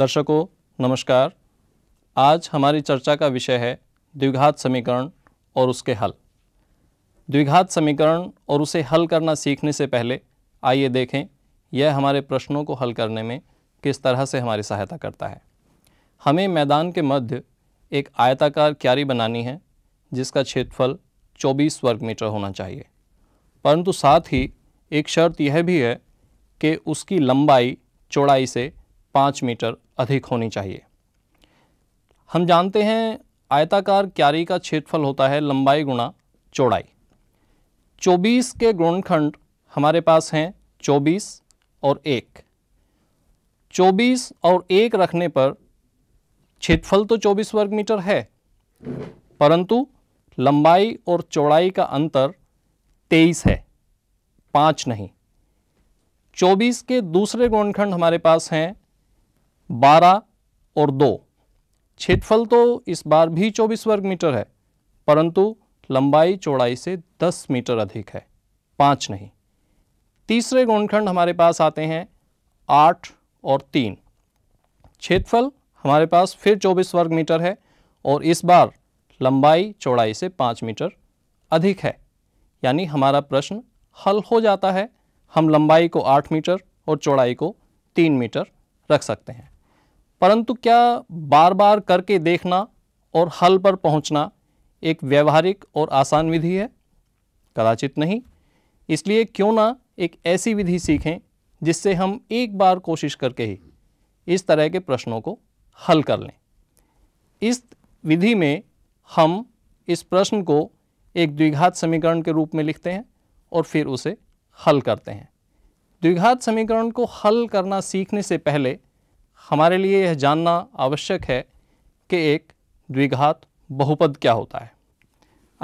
दर्शकों नमस्कार आज हमारी चर्चा का विषय है द्विघात समीकरण और उसके हल द्विघात समीकरण और उसे हल करना सीखने से पहले आइए देखें यह हमारे प्रश्नों को हल करने में किस तरह से हमारी सहायता करता है हमें मैदान के मध्य एक आयताकार क्यारी बनानी है जिसका क्षेत्रफल 24 वर्ग मीटर होना चाहिए परंतु साथ ही एक शर्त यह भी है कि उसकी लंबाई चौड़ाई से पाँच मीटर अधिक होनी चाहिए हम जानते हैं आयताकार क्यारी का क्षेत्रफल होता है लंबाई गुणा चौड़ाई 24 के गुणखंड हमारे पास हैं 24 और एक 24 और एक रखने पर क्षेत्रफल तो 24 वर्ग मीटर है परंतु लंबाई और चौड़ाई का अंतर 23 है 5 नहीं 24 के दूसरे गुणखंड हमारे पास हैं बारह और दो क्षेत्रफल तो इस बार भी चौबीस वर्ग मीटर है परंतु लंबाई चौड़ाई से दस मीटर अधिक है पाँच नहीं तीसरे गुणखंड हमारे पास आते हैं आठ और तीन क्षेत्रफल हमारे पास फिर चौबीस वर्ग मीटर है और इस बार लंबाई चौड़ाई से पाँच मीटर अधिक है यानी हमारा प्रश्न हल हो जाता है हम लंबाई को आठ मीटर और चौड़ाई को तीन मीटर रख सकते हैं परंतु क्या बार बार करके देखना और हल पर पहुंचना एक व्यवहारिक और आसान विधि है कदाचित नहीं इसलिए क्यों ना एक ऐसी विधि सीखें जिससे हम एक बार कोशिश करके ही इस तरह के प्रश्नों को हल कर लें इस विधि में हम इस प्रश्न को एक द्विघात समीकरण के रूप में लिखते हैं और फिर उसे हल करते हैं द्विघात समीकरण को हल करना सीखने से पहले हमारे लिए यह जानना आवश्यक है कि एक द्विघात बहुपद क्या होता है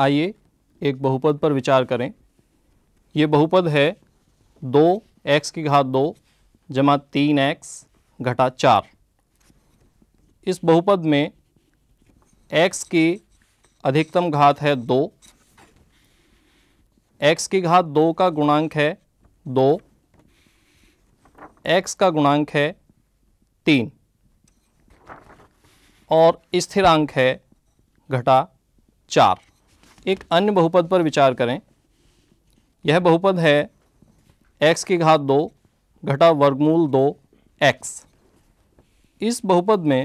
आइए एक बहुपद पर विचार करें ये बहुपद है दो एक्स की घात दो जमा तीन एक्स घटा चार इस बहुपद में एक्स की अधिकतम घात है दो एक्स की घात दो का गुणांक है दो एक्स का गुणांक है तीन और स्थिरांक है घटा चार एक अन्य बहुपद पर विचार करें यह बहुपद है x की घात दो घटा वर्गमूल दो x इस बहुपद में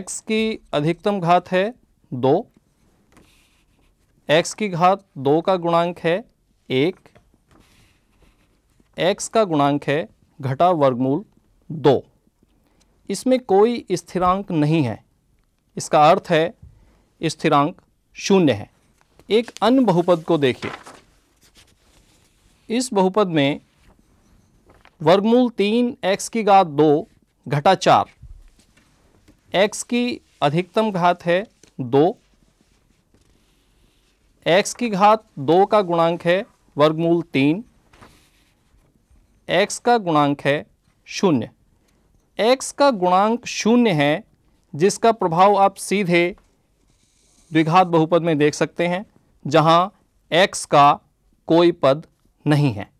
x की अधिकतम घात है दो x की घात दो का गुणांक है एक x का गुणांक है घटा वर्गमूल दो इसमें कोई स्थिरांक नहीं है इसका अर्थ है स्थिरांक शून्य है एक अन्य बहुपद को देखिए इस बहुपद में वर्गमूल तीन एक्स की घात दो घटा चार एक्स की अधिकतम घात है दो एक्स की घात दो का गुणांक है वर्गमूल तीन एक्स का गुणांक है शून्य x का गुणांक शून्य है जिसका प्रभाव आप सीधे द्विघात बहुपद में देख सकते हैं जहां x का कोई पद नहीं है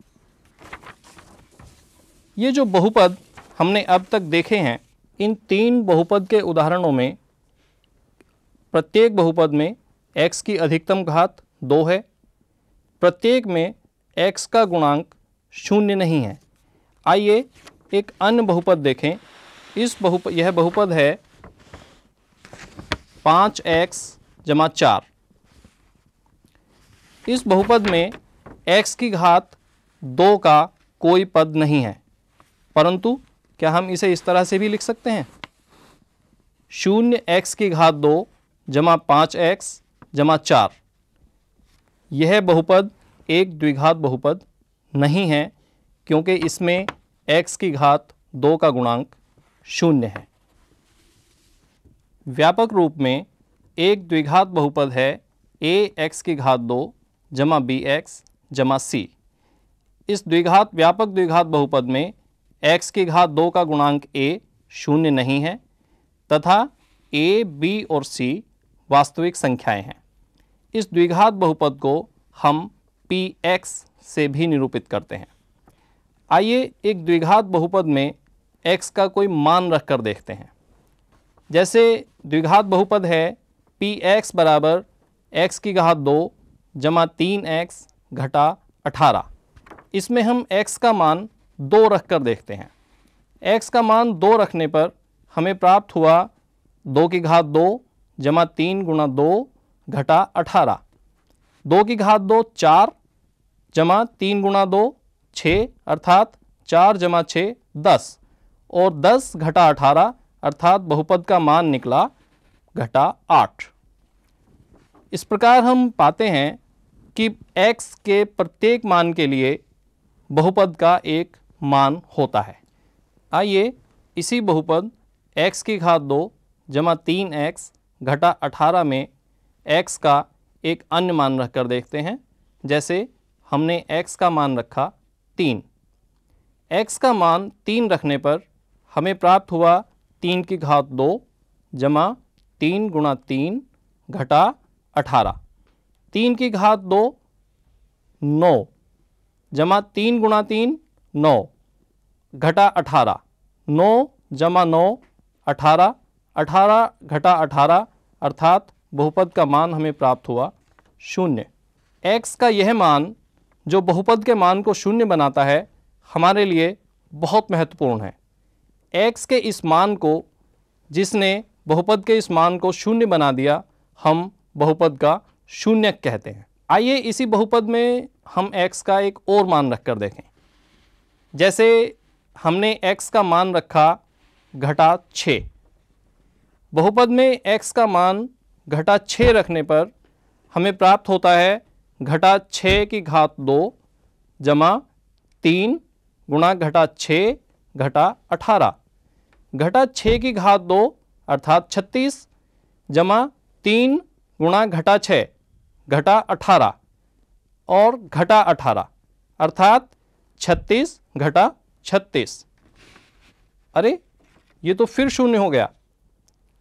ये जो बहुपद हमने अब तक देखे हैं इन तीन बहुपद के उदाहरणों में प्रत्येक बहुपद में x की अधिकतम घात दो है प्रत्येक में x का गुणांक शून्य नहीं है आइए एक अन्य बहुपद देखें इस बहुप यह बहुपद है पाँच एक्स जमा चार इस बहुपद में x की घात दो का कोई पद नहीं है परंतु क्या हम इसे इस तरह से भी लिख सकते हैं शून्य एक्स की घात दो जमा पाँच एक्स जमा चार यह बहुपद एक द्विघात बहुपद नहीं है क्योंकि इसमें एक्स की घात दो का गुणांक शून्य है व्यापक रूप में एक द्विघात बहुपद है ए एक्स की घात दो जमा बी एक्स जमा सी इस द्विघात व्यापक द्विघात बहुपद में एक्स की घात दो का गुणांक ए शून्य नहीं है तथा ए बी और सी वास्तविक संख्याएं हैं इस द्विघात बहुपद को हम पी एक्स से भी निरूपित करते हैं आइए एक द्विघात बहुपद में x का कोई मान रख कर देखते हैं जैसे द्विघात बहुपद है पी एक्स बराबर एक्स की घात दो जमा तीन एक्स घटा अठारह इसमें हम x का मान दो रख कर देखते हैं x का मान दो रखने पर हमें प्राप्त हुआ दो की घात दो जमा तीन गुणा दो घटा अठारह दो की घात दो चार जमा तीन गुणा दो छः अर्थात चार जमा छः दस और दस घटा अठारह अर्थात बहुपद का मान निकला घटा आठ इस प्रकार हम पाते हैं कि x के प्रत्येक मान के लिए बहुपद का एक मान होता है आइए इसी बहुपद x की घात दो जमा तीन एक्स घटा अठारह में x का एक अन्य मान रखकर कर देखते हैं जैसे हमने x का मान रखा तीन x का मान तीन रखने पर हमें प्राप्त हुआ तीन की घात दो जमा तीन गुणा तीन घटा अठारह तीन की घात दो नौ जमा तीन गुणा तीन नौ घटा अठारह नौ जमा नौ अठारह अठारह घटा अठारह अर्थात बहुपद का मान हमें प्राप्त हुआ शून्य एक्स का यह मान जो बहुपद के मान को शून्य बनाता है हमारे लिए बहुत महत्वपूर्ण है एक्स के इस मान को जिसने बहुपद के इस मान को शून्य बना दिया हम बहुपद का शून्य कहते हैं आइए इसी बहुपद में हम x का एक और मान रख कर देखें जैसे हमने x का मान रखा घटा छः बहुपद में x का मान घटा छः रखने पर हमें प्राप्त होता है घटा छः की घात दो जमा तीन गुणा घटा छः घटा अठारह घटा छः की घात दो अर्थात छत्तीस जमा तीन गुणा घटा छः घटा अठारह और घटा अठारह अर्थात छत्तीस घटा छत्तीस अरे ये तो फिर शून्य हो गया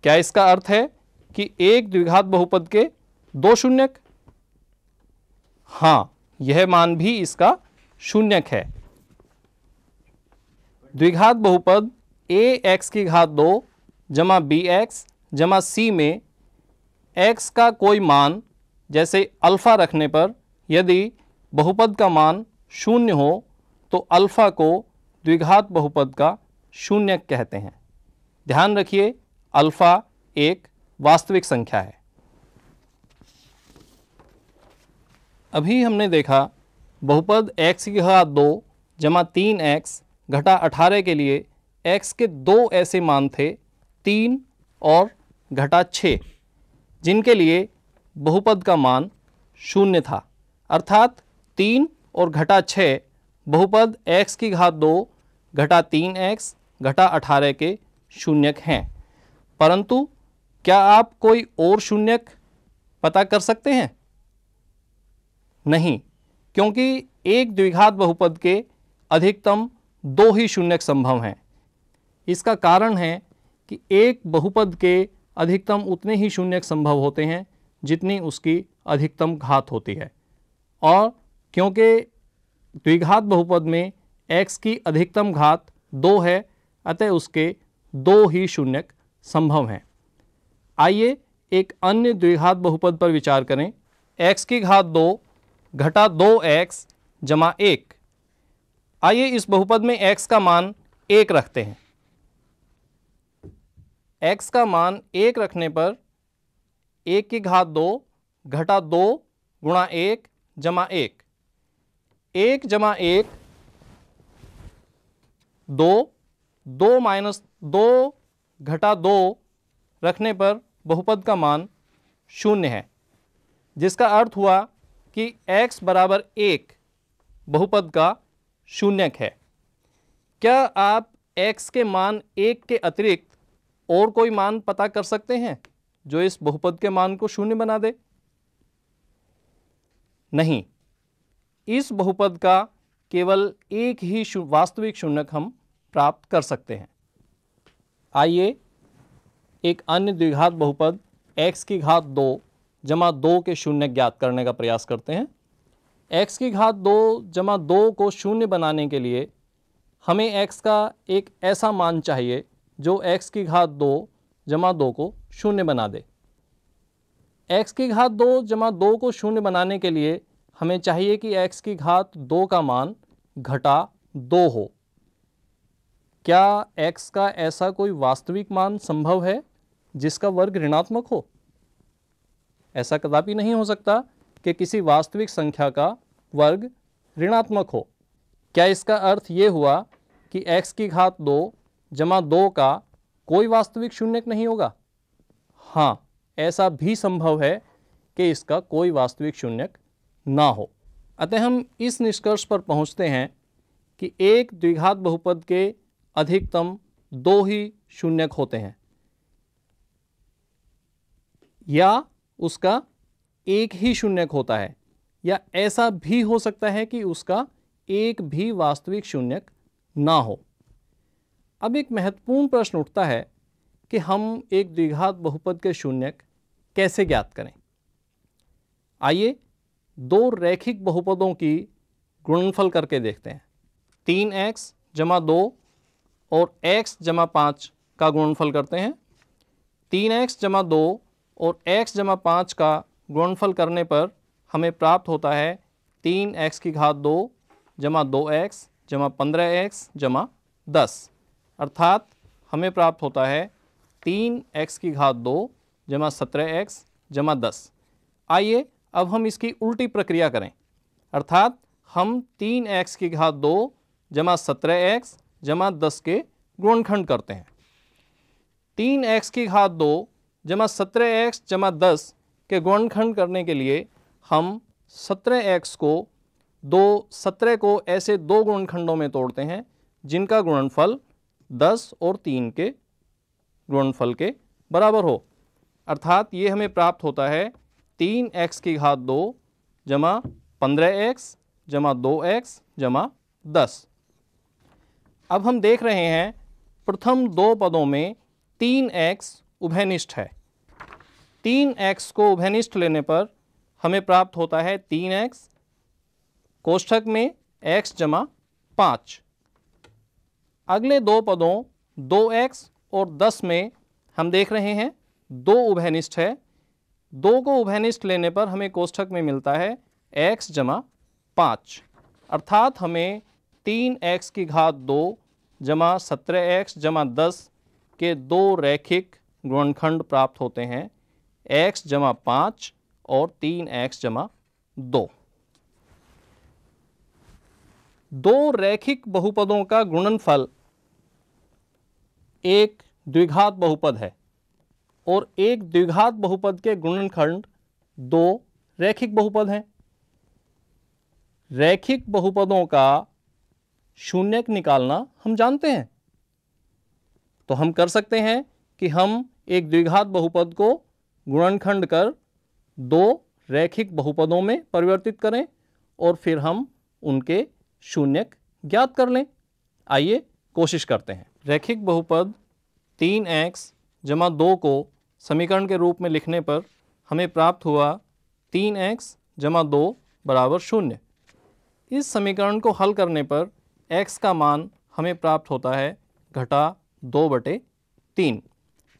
क्या इसका अर्थ है कि एक द्विघात बहुपद के दो शून्यक हाँ यह मान भी इसका शून्यक है द्विघात बहुपद ए एक्स की घात दो जमा बी एक्स जमा सी में एक्स का कोई मान जैसे अल्फ़ा रखने पर यदि बहुपद का मान शून्य हो तो अल्फ़ा को द्विघात बहुपद का शून्य कहते हैं ध्यान रखिए अल्फ़ा एक वास्तविक संख्या है अभी हमने देखा बहुपद एक्स की घात दो जमा तीन एक्स घटा अठारह के लिए एक्स के दो ऐसे मान थे तीन और घटा छः जिनके लिए बहुपद का मान शून्य था अर्थात तीन और घटा छः बहुपद एक्स की घात दो घटा तीन एक्स घटा अठारह के शून्यक हैं परंतु क्या आप कोई और शून्यक पता कर सकते हैं नहीं क्योंकि एक द्विघात बहुपद के अधिकतम दो ही शून्यक संभव हैं इसका कारण है कि एक बहुपद के अधिकतम उतने ही शून्यक संभव होते हैं जितनी उसकी अधिकतम घात होती है और क्योंकि द्विघात बहुपद में x की अधिकतम घात दो है अतः उसके दो ही शून्यक संभव हैं आइए एक अन्य द्विघात बहुपद पर विचार करें x की घात दो घटा दो एक्स जमा एक आइए इस बहुपद में एक्स का मान एक रखते हैं एक्स का मान एक रखने पर एक की घात दो घटा दो गुणा एक जमा एक एक जमा एक दो दो माइनस दो घटा दो रखने पर बहुपद का मान शून्य है जिसका अर्थ हुआ कि x बराबर एक बहुपद का शून्यक है क्या आप x के मान एक के अतिरिक्त और कोई मान पता कर सकते हैं जो इस बहुपद के मान को शून्य बना दे नहीं इस बहुपद का केवल एक ही वास्तविक शून्यक हम प्राप्त कर सकते हैं आइए एक अन्य द्विघात बहुपद x की घात दो जमा दो के शून्य ज्ञात करने का प्रयास करते हैं एक्स की घात दो जमा दो को शून्य बनाने के लिए हमें एक्स का एक ऐसा मान चाहिए जो एक्स की घात दो जमा दो को शून्य बना दे एक्स की घात दो जमा दो को शून्य बनाने के लिए हमें चाहिए कि एक्स की घात दो का मान घटा दो हो क्या एक्स का ऐसा कोई वास्तविक मान संभव है जिसका वर्ग ऋणात्मक हो ऐसा कदापि नहीं हो सकता कि किसी वास्तविक संख्या का वर्ग ऋणात्मक हो क्या इसका अर्थ ये हुआ कि x की घात दो जमा दो का कोई वास्तविक शून्यक नहीं होगा हाँ ऐसा भी संभव है कि इसका कोई वास्तविक शून्यक ना हो अतः हम इस निष्कर्ष पर पहुँचते हैं कि एक द्विघात बहुपद के अधिकतम दो ही शून्यक होते हैं या उसका एक ही शून्यक होता है या ऐसा भी हो सकता है कि उसका एक भी वास्तविक शून्यक ना हो अब एक महत्वपूर्ण प्रश्न उठता है कि हम एक द्विघात बहुपद के शून्यक कैसे ज्ञात करें आइए दो रैखिक बहुपदों की गुणनफल करके देखते हैं तीन एक्स जमा दो और एक्स जमा पाँच का गुणनफल करते हैं तीन एक्स जमा दो और x जमा पाँच का गुणनफल करने पर हमें प्राप्त होता है तीन एक्स की घात दो जमा दो एक्स जमा पंद्रह एक्स जमा दस अर्थात हमें प्राप्त होता है तीन एक्स की घात दो जमा सत्रह एक्स जमा दस आइए अब हम इसकी उल्टी प्रक्रिया करें अर्थात हम तीन एक्स की घात दो जमा सत्रह एक्स जमा दस के गुणखंड करते हैं तीन एक्स की घात दो जमा सत्रह एक्स जमा दस के गुणनखंड करने के लिए हम सत्रह एक्स को दो सत्रह को ऐसे दो गुणनखंडों में तोड़ते हैं जिनका गुणनफल दस और तीन के गुणनफल के बराबर हो अर्थात ये हमें प्राप्त होता है तीन एक्स की घात दो जमा पंद्रह एक्स जमा दो एक्स जमा दस अब हम देख रहे हैं प्रथम दो पदों में तीन एक्स उभयनिष्ठ है तीन एक्स को उभयनिष्ठ लेने पर हमें प्राप्त होता है तीन एक्स कोष्ठक में एक्स जमा पाँच अगले दो पदों दो एक्स और दस में हम देख रहे हैं दो उभयनिष्ठ है दो को उभयनिष्ठ लेने पर हमें कोष्ठक में मिलता है एक्स जमा पाँच अर्थात हमें तीन एक्स की घात दो जमा सत्रह एक्स जमा दस के दो रैखिक गुणनखंड प्राप्त होते हैं x जमा पाँच और तीन एक्स जमा दो दो रैखिक बहुपदों का गुणनफल एक द्विघात बहुपद है और एक द्विघात बहुपद के गुणनखंड दो रैखिक बहुपद हैं रैखिक बहुपदों का शून्यक निकालना हम जानते हैं तो हम कर सकते हैं कि हम एक द्विघात बहुपद को गुणनखंड कर दो रैखिक बहुपदों में परिवर्तित करें और फिर हम उनके शून्यक ज्ञात कर लें आइए कोशिश करते हैं रैखिक बहुपद तीन एक्स जमा दो को समीकरण के रूप में लिखने पर हमें प्राप्त हुआ तीन एक्स जमा दो बराबर शून्य इस समीकरण को हल करने पर x का मान हमें प्राप्त होता है घटा दो बटे तीन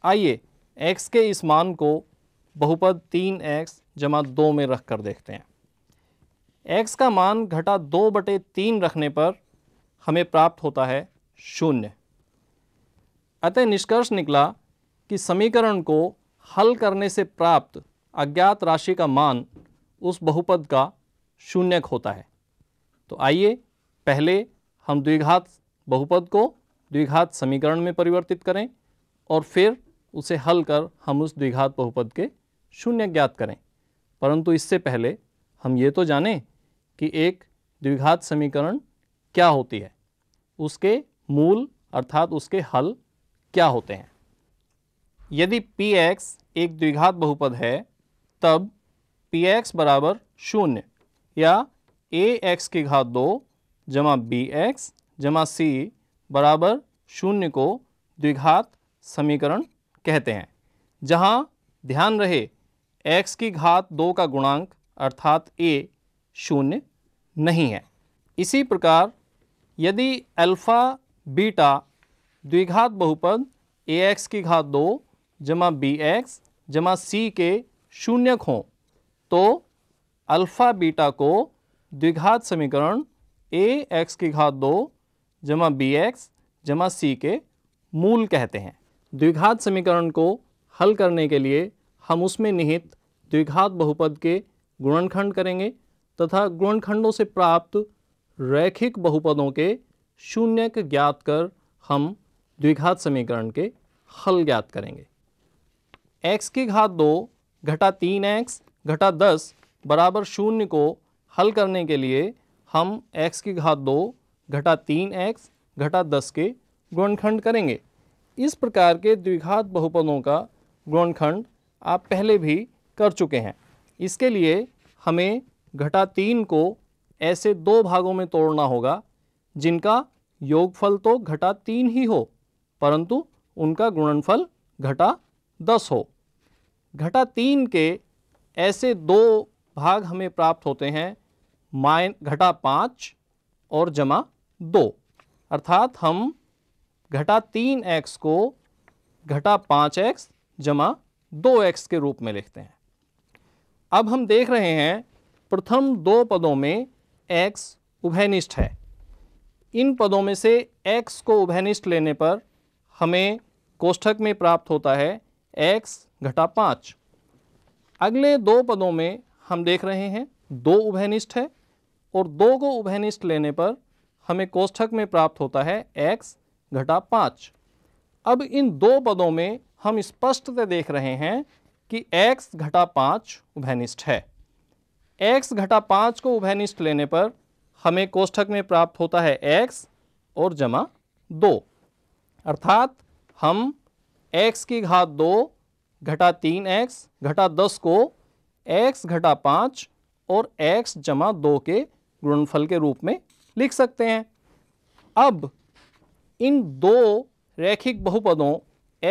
आइए x के इस मान को बहुपद तीन एक्स जमा दो में रख कर देखते हैं x का मान घटा दो बटे तीन रखने पर हमें प्राप्त होता है शून्य अतः निष्कर्ष निकला कि समीकरण को हल करने से प्राप्त अज्ञात राशि का मान उस बहुपद का शून्यक होता है तो आइए पहले हम द्विघात बहुपद को द्विघात समीकरण में परिवर्तित करें और फिर उसे हल कर हम उस द्विघात बहुपद के शून्य ज्ञात करें परंतु इससे पहले हम ये तो जानें कि एक द्विघात समीकरण क्या होती है उसके मूल अर्थात उसके हल क्या होते हैं यदि पी एक्स एक द्विघात बहुपद है तब पी एक्स बराबर शून्य या ए एक्स की घात दो जमा बी एक्स जमा सी बराबर शून्य को द्विघात समीकरण कहते हैं जहाँ ध्यान रहे x की घात दो का गुणांक अर्थात a शून्य नहीं है इसी प्रकार यदि अल्फ़ा बीटा द्विघात बहुपद ए एक्स की घात दो जमा बी एक्स जमा सी के शून्यक हों तो अल्फ़ा बीटा को द्विघात समीकरण ए एक्स की घात दो जमा बी एक्स जमा सी के मूल कहते हैं द्विघात समीकरण को हल करने के लिए हम उसमें निहित द्विघात बहुपद के गुणनखंड करेंगे तथा गुणनखंडों से प्राप्त रैखिक बहुपदों के शून्य ज्ञात कर हम द्विघात समीकरण के हल ज्ञात करेंगे x की घात दो घटा तीन एक्स घटा दस बराबर शून्य को हल करने के लिए हम x की घात दो घटा तीन एक्स घटा दस के गुणनखंड करेंगे इस प्रकार के द्विघात बहुपदों का गुणनखंड आप पहले भी कर चुके हैं इसके लिए हमें घटा तीन को ऐसे दो भागों में तोड़ना होगा जिनका योगफल तो घटा तीन ही हो परंतु उनका गुणनफल घटा दस हो घटा तीन के ऐसे दो भाग हमें प्राप्त होते हैं माइन घटा पाँच और जमा दो अर्थात हम घटा तीन एक्स को घटा पाँच एक्स जमा दो एक्स के रूप में लिखते हैं अब हम देख रहे हैं प्रथम दो पदों में एक्स उभयनिष्ठ है इन पदों में से एक्स को उभयनिष्ठ लेने पर हमें कोष्ठक में प्राप्त होता है एक्स घटा पाँच अगले दो पदों में हम देख रहे हैं दो उभयनिष्ठ है और दो को उभयनिष्ठ लेने पर हमें कोष्ठक में प्राप्त होता है एक्स घटा पाँच अब इन दो पदों में हम स्पष्टता देख रहे हैं कि x घटा पाँच उभयनिष्ठ है x घटा पाँच को उभयनिष्ठ लेने पर हमें कोष्ठक में प्राप्त होता है x और जमा दो अर्थात हम x की घात दो घटा तीन एक्स घटा दस को x घटा पाँच और x जमा दो के गुणनफल के रूप में लिख सकते हैं अब इन दो रैखिक बहुपदों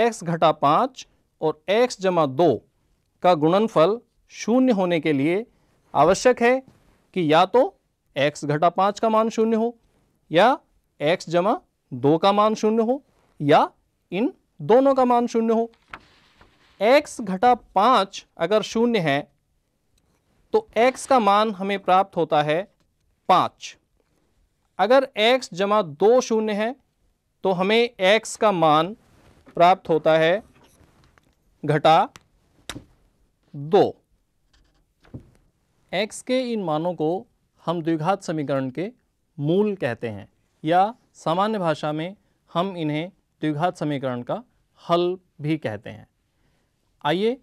x घटा पाँच और x जमा दो का गुणनफल शून्य होने के लिए आवश्यक है कि या तो x घटा पाँच का मान शून्य हो या x जमा दो का मान शून्य हो या इन दोनों का मान शून्य हो x घटा पाँच अगर शून्य है तो x का मान हमें प्राप्त होता है पाँच अगर x जमा दो शून्य है तो हमें x का मान प्राप्त होता है घटा दो x के इन मानों को हम द्विघात समीकरण के मूल कहते हैं या सामान्य भाषा में हम इन्हें द्विघात समीकरण का हल भी कहते हैं आइए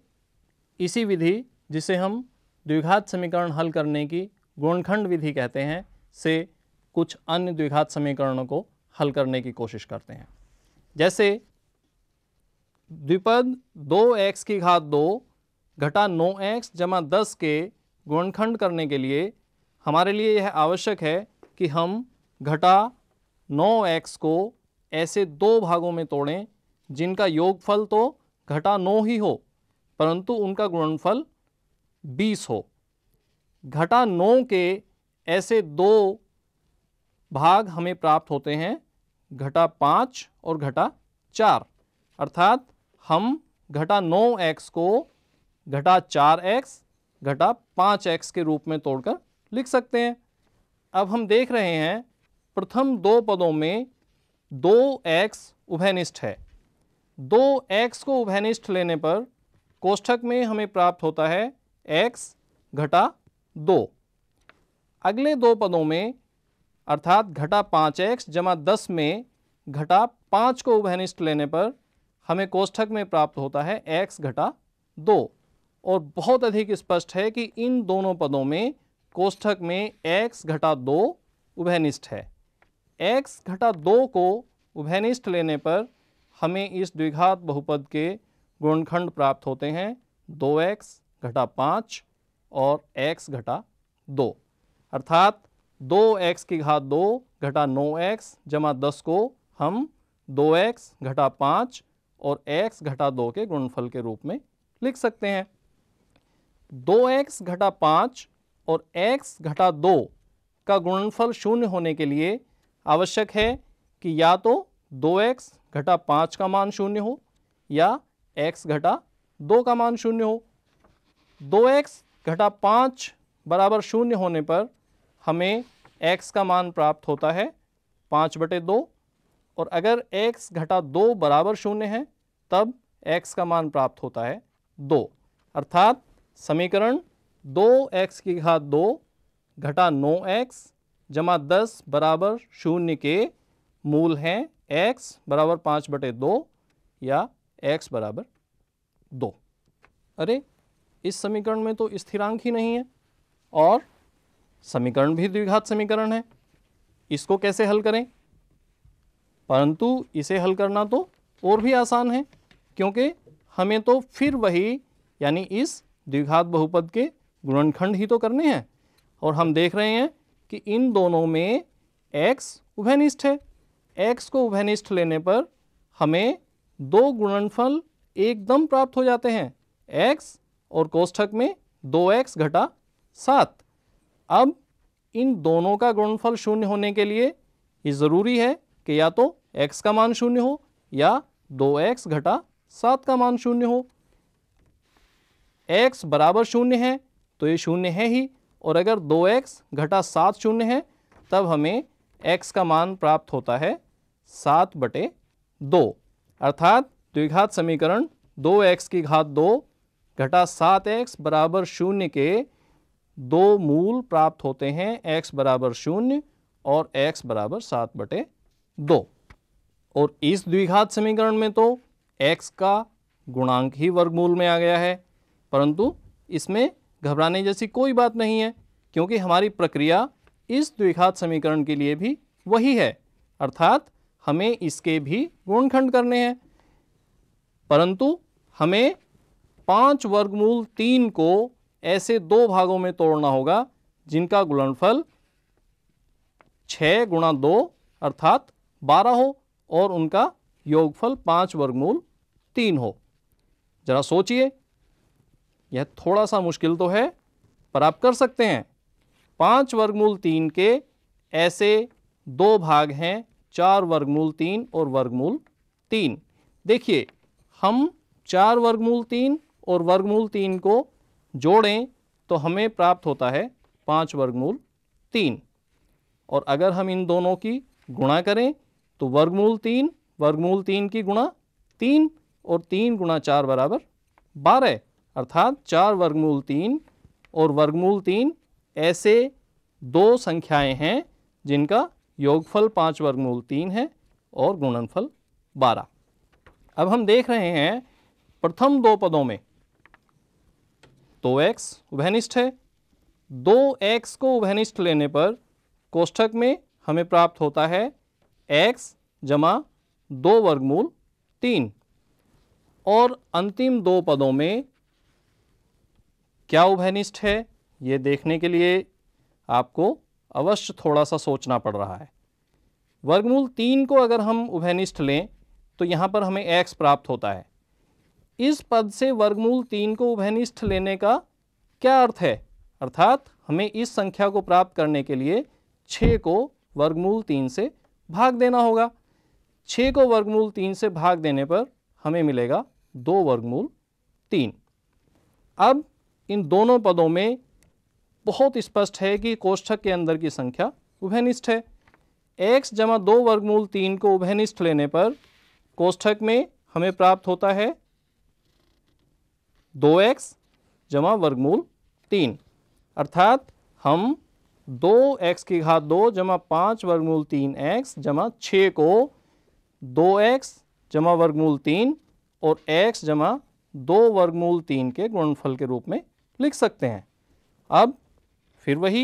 इसी विधि जिसे हम द्विघात समीकरण हल करने की गुणखंड विधि कहते हैं से कुछ अन्य द्विघात समीकरणों को हल करने की कोशिश करते हैं जैसे द्विपद दो एक्स की घात दो घटा नौ एक्स जमा दस के गुणनखंड करने के लिए हमारे लिए यह आवश्यक है कि हम घटा नौ एक्स को ऐसे दो भागों में तोड़ें जिनका योगफल तो घटा नौ ही हो परंतु उनका गुणनफल बीस हो घटा नौ के ऐसे दो भाग हमें प्राप्त होते हैं घटा पाँच और घटा चार अर्थात हम घटा नौ एक्स को घटा चार एक्स घटा पाँच एक्स के रूप में तोड़कर लिख सकते हैं अब हम देख रहे हैं प्रथम दो पदों में दो एक्स उभयनिष्ठ है दो एक्स को उभयनिष्ठ लेने पर कोष्ठक में हमें प्राप्त होता है एक्स घटा दो अगले दो पदों में अर्थात घटा पाँच एक्स जमा दस में घटा पाँच को उभयनिष्ठ लेने पर हमें कोष्ठक में प्राप्त होता है एक्स घटा दो और बहुत अधिक स्पष्ट है कि इन दोनों पदों में कोष्ठक में एक्स घटा दो उभयनिष्ठ है एक्स घटा दो को उभयनिष्ठ लेने पर हमें इस द्विघात बहुपद के गुणखंड प्राप्त होते हैं दो एक्स घटा पाँच और एक्स घटा दो अर्थात दो एक्स की घात दो घटा नौ एक्स जमा दस को हम दो एक्स घटा पाँच और एक्स घटा दो के गुणफल के रूप में लिख सकते हैं दो एक्स घटा पाँच और एक्स घटा दो का गुणनफल शून्य होने के लिए आवश्यक है कि या तो दो एक्स घटा पाँच का मान शून्य हो या एक्स घटा दो का मान शून्य हो दो एक्स घटा पाँच बराबर शून्य होने पर हमें x का मान प्राप्त होता है पाँच बटे दो और अगर x घटा दो बराबर शून्य है तब x का मान प्राप्त होता है दो अर्थात समीकरण दो एक्स की घात दो घटा नौ एक्स जमा दस बराबर शून्य के मूल हैं x बराबर पाँच बटे दो या x बराबर दो अरे इस समीकरण में तो स्थिरांक ही नहीं है और समीकरण भी द्विघात समीकरण है इसको कैसे हल करें परंतु इसे हल करना तो और भी आसान है क्योंकि हमें तो फिर वही यानी इस द्विघात बहुपद के गुणनखंड ही तो करने हैं और हम देख रहे हैं कि इन दोनों में x उभयनिष्ठ है x को उभयनिष्ठ लेने पर हमें दो गुणनफल एकदम प्राप्त हो जाते हैं x और कोष्ठक में 2x घटा सात अब इन दोनों का गुणनफल शून्य होने के लिए ये ज़रूरी है कि या तो x का मान शून्य हो या दो एक्स घटा सात का मान शून्य हो x बराबर शून्य है तो ये शून्य है ही और अगर दो एक्स घटा सात शून्य है तब हमें x का मान प्राप्त होता है सात बटे दो अर्थात द्विघात समीकरण दो एक्स की घात दो घटा सात एक्स बराबर शून्य के दो मूल प्राप्त होते हैं x बराबर शून्य और x बराबर सात बटे दो और इस द्विघात समीकरण में तो x का गुणांक ही वर्गमूल में आ गया है परंतु इसमें घबराने जैसी कोई बात नहीं है क्योंकि हमारी प्रक्रिया इस द्विघात समीकरण के लिए भी वही है अर्थात हमें इसके भी गुणखंड करने हैं परंतु हमें पाँच वर्गमूल तीन को ऐसे दो भागों में तोड़ना होगा जिनका गुणनफल छः गुणा दो अर्थात बारह हो और उनका योगफल पांच वर्गमूल तीन हो ज़रा सोचिए यह थोड़ा सा मुश्किल तो है पर आप कर सकते हैं पांच वर्गमूल तीन के ऐसे दो भाग हैं चार वर्गमूल तीन और वर्गमूल तीन देखिए हम चार वर्गमूल तीन और वर्गमूल तीन को जोड़ें तो हमें प्राप्त होता है पाँच वर्गमूल तीन और अगर हम इन दोनों की गुणा करें तो वर्गमूल तीन वर्गमूल तीन की गुणा तीन और तीन गुणा चार बराबर बारह अर्थात चार वर्गमूल तीन और वर्गमूल तीन ऐसे दो संख्याएं हैं जिनका योगफल पाँच वर्गमूल तीन है और गुणनफल बारह अब हम देख रहे हैं प्रथम दो पदों में तो एक्स उभयनिष्ठ है दो एक्स को उभनिष्ठ लेने पर कोष्ठक में हमें प्राप्त होता है एक्स जमा दो वर्गमूल तीन और अंतिम दो पदों में क्या उभयनिष्ठ है ये देखने के लिए आपको अवश्य थोड़ा सा सोचना पड़ रहा है वर्गमूल तीन को अगर हम उभयनिष्ठ लें तो यहाँ पर हमें एक्स प्राप्त होता है इस पद से वर्गमूल तीन को उभयनिष्ठ लेने का क्या अर्थ है अर्थात हमें इस संख्या को प्राप्त करने के लिए छः को वर्गमूल तीन से भाग देना होगा छः को वर्गमूल तीन से भाग देने पर हमें मिलेगा दो वर्गमूल तीन अब इन दोनों पदों में बहुत स्पष्ट है कि कोष्ठक के अंदर की संख्या उभयनिष्ठ है x जमा दो वर्गमूल तीन को उभयनिष्ठ लेने पर कोष्ठक में हमें प्राप्त होता है दो एक्स जमा वर्गमूल तीन अर्थात हम दो एक्स की घात दो जमा पाँच वर्गमूल तीन एक्स जमा छः को दो एक्स जमा वर्गमूल तीन और एक्स जमा दो वर्गमूल तीन के गुणनफल के रूप में लिख सकते हैं अब फिर वही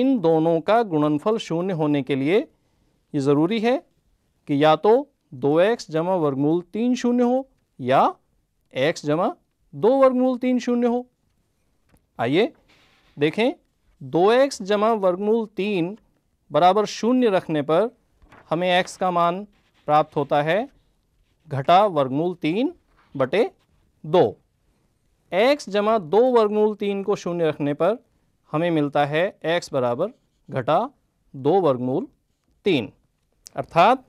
इन दोनों का गुणनफल शून्य होने के लिए ये ज़रूरी है कि या तो दो एक्स जमा वर्गमूल तीन शून्य हो या एक्स जमा दो वर्गमूल तीन शून्य हो आइए देखें दो एक्स जमा वर्गमूल तीन बराबर शून्य रखने पर हमें एक्स का मान प्राप्त होता है घटा वर्गमूल तीन बटे दो एक्स जमा दो वर्गमूल तीन को शून्य रखने पर हमें मिलता है एक्स बराबर घटा दो वर्गमूल तीन अर्थात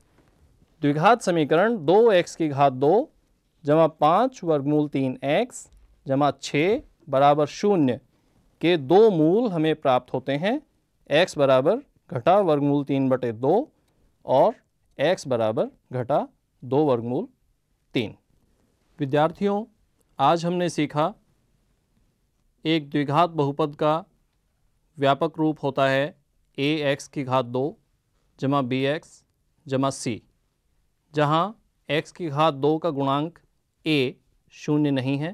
द्विघात समीकरण दो एक्स की घात दो जमा पाँच वर्गमूल तीन एक्स जमा छः बराबर शून्य के दो मूल हमें प्राप्त होते हैं एक्स बराबर घटा वर्गमूल तीन बटे दो और एक्स बराबर घटा दो वर्गमूल तीन विद्यार्थियों आज हमने सीखा एक द्विघात बहुपद का व्यापक रूप होता है ए एक्स की घात दो जमा बी एक्स जमा सी जहाँ एक्स की घात दो का गुणांक ए शून्य नहीं है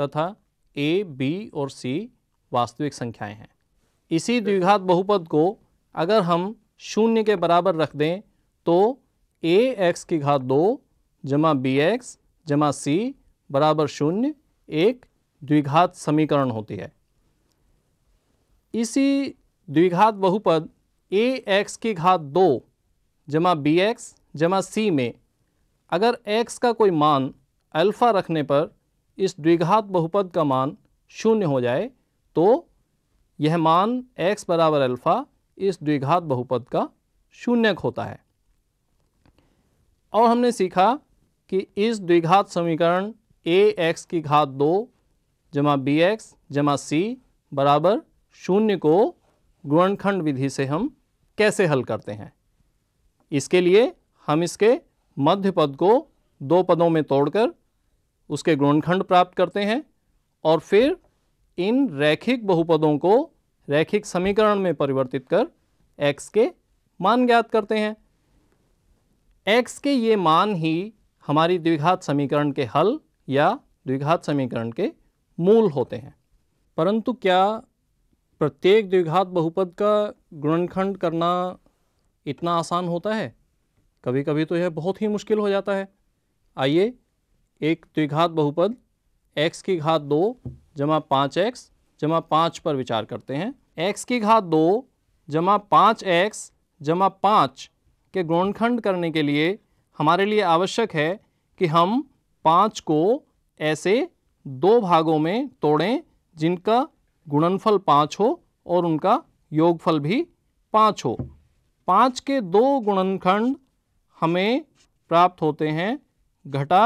तथा ए बी और सी वास्तविक संख्याएं हैं इसी द्विघात बहुपद को अगर हम शून्य के बराबर रख दें तो ए एक्स की घात दो जमा बी एक्स जमा सी बराबर शून्य एक द्विघात समीकरण होती है इसी द्विघात बहुपद ए एक्स की घात दो जमा बी एक्स जमा सी में अगर एक्स का कोई मान अल्फ़ा रखने पर इस द्विघात बहुपद का मान शून्य हो जाए तो यह मान x बराबर अल्फ़ा इस द्विघात बहुपद का शून्यक होता है और हमने सीखा कि इस द्विघात समीकरण ए एक्स की घात दो जमा बी एक्स जमा सी बराबर शून्य को गुणनखंड विधि से हम कैसे हल करते हैं इसके लिए हम इसके मध्य पद को दो पदों में तोड़कर उसके गुणनखंड प्राप्त करते हैं और फिर इन रैखिक बहुपदों को रैखिक समीकरण में परिवर्तित कर x के मान ज्ञात करते हैं x के ये मान ही हमारी द्विघात समीकरण के हल या द्विघात समीकरण के मूल होते हैं परंतु क्या प्रत्येक द्विघात बहुपद का गुणनखंड करना इतना आसान होता है कभी कभी तो यह बहुत ही मुश्किल हो जाता है आइए एक द्विघात बहुपद x की घात दो जमा पाँच एक्स जमा पाँच पर विचार करते हैं x की घात दो जमा पाँच एक्स जमा पाँच के गुणनखंड करने के लिए हमारे लिए आवश्यक है कि हम पाँच को ऐसे दो भागों में तोड़ें जिनका गुणनफल पाँच हो और उनका योगफल भी पाँच हो पाँच के दो गुणनखंड हमें प्राप्त होते हैं घटा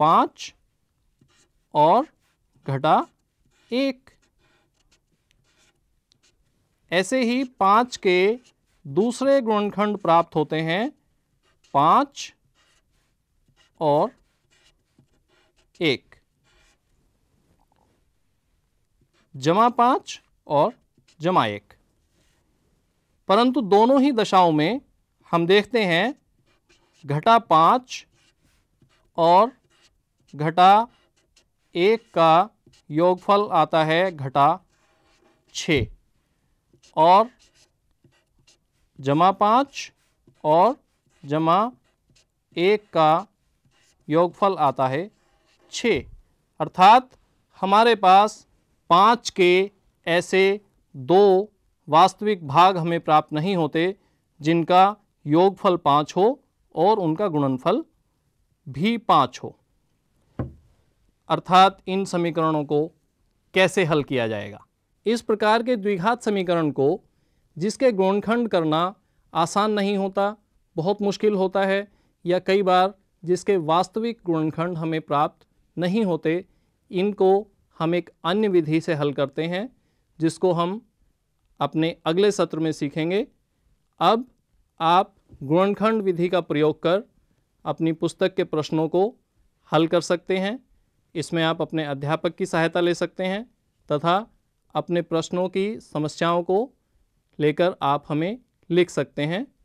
पाँच और घटा एक ऐसे ही पाँच के दूसरे गुणनखंड प्राप्त होते हैं पाँच और एक जमा पाँच और जमा एक परंतु दोनों ही दशाओं में हम देखते हैं घटा पाँच और घटा एक का योगफल आता है घटा छ और जमा पाँच और जमा एक का योगफल आता है छ अर्थात हमारे पास पाँच के ऐसे दो वास्तविक भाग हमें प्राप्त नहीं होते जिनका योगफल पाँच हो और उनका गुणनफल भी पाँच हो अर्थात इन समीकरणों को कैसे हल किया जाएगा इस प्रकार के द्विघात समीकरण को जिसके गुणखंड करना आसान नहीं होता बहुत मुश्किल होता है या कई बार जिसके वास्तविक गुणखंड हमें प्राप्त नहीं होते इनको हम एक अन्य विधि से हल करते हैं जिसको हम अपने अगले सत्र में सीखेंगे अब आप गुणखंड विधि का प्रयोग कर अपनी पुस्तक के प्रश्नों को हल कर सकते हैं इसमें आप अपने अध्यापक की सहायता ले सकते हैं तथा अपने प्रश्नों की समस्याओं को लेकर आप हमें लिख सकते हैं